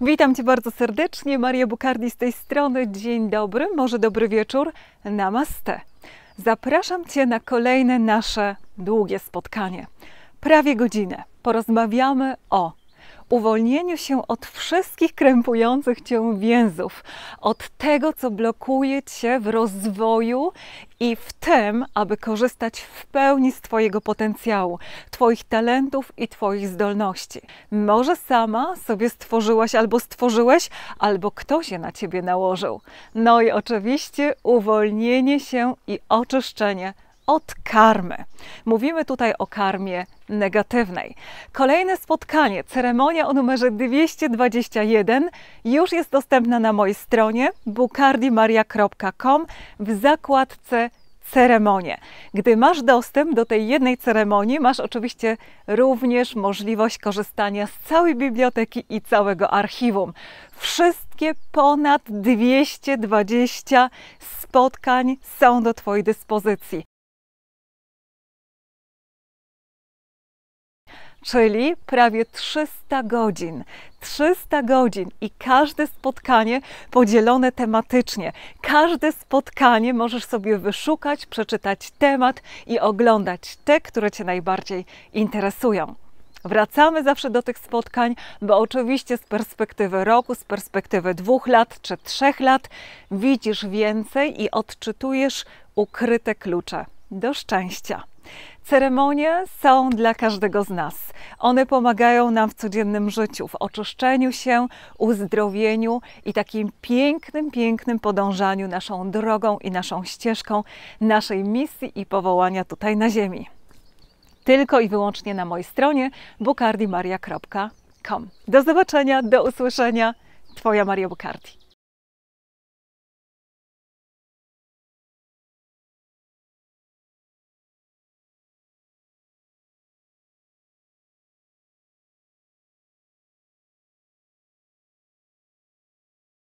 Witam Cię bardzo serdecznie, Maria Bukardi z tej strony. Dzień dobry, może dobry wieczór, namaste. Zapraszam Cię na kolejne nasze długie spotkanie, prawie godzinę. Porozmawiamy o uwolnieniu się od wszystkich krępujących cię więzów, od tego, co blokuje cię w rozwoju i w tym, aby korzystać w pełni z Twojego potencjału, Twoich talentów i Twoich zdolności. Może sama sobie stworzyłaś albo stworzyłeś, albo ktoś je na Ciebie nałożył. No i oczywiście uwolnienie się i oczyszczenie od karmy. Mówimy tutaj o karmie negatywnej. Kolejne spotkanie, ceremonia o numerze 221 już jest dostępna na mojej stronie bucardimaria.com w zakładce ceremonie. Gdy masz dostęp do tej jednej ceremonii, masz oczywiście również możliwość korzystania z całej biblioteki i całego archiwum. Wszystkie ponad 220 spotkań są do Twojej dyspozycji. czyli prawie 300 godzin. 300 godzin i każde spotkanie podzielone tematycznie. Każde spotkanie możesz sobie wyszukać, przeczytać temat i oglądać te, które Cię najbardziej interesują. Wracamy zawsze do tych spotkań, bo oczywiście z perspektywy roku, z perspektywy dwóch lat czy trzech lat widzisz więcej i odczytujesz ukryte klucze do szczęścia. Ceremonie są dla każdego z nas. One pomagają nam w codziennym życiu, w oczyszczeniu się, uzdrowieniu i takim pięknym, pięknym podążaniu naszą drogą i naszą ścieżką naszej misji i powołania tutaj na Ziemi. Tylko i wyłącznie na mojej stronie bukardimaria.com. Do zobaczenia, do usłyszenia. Twoja Maria Bukardi.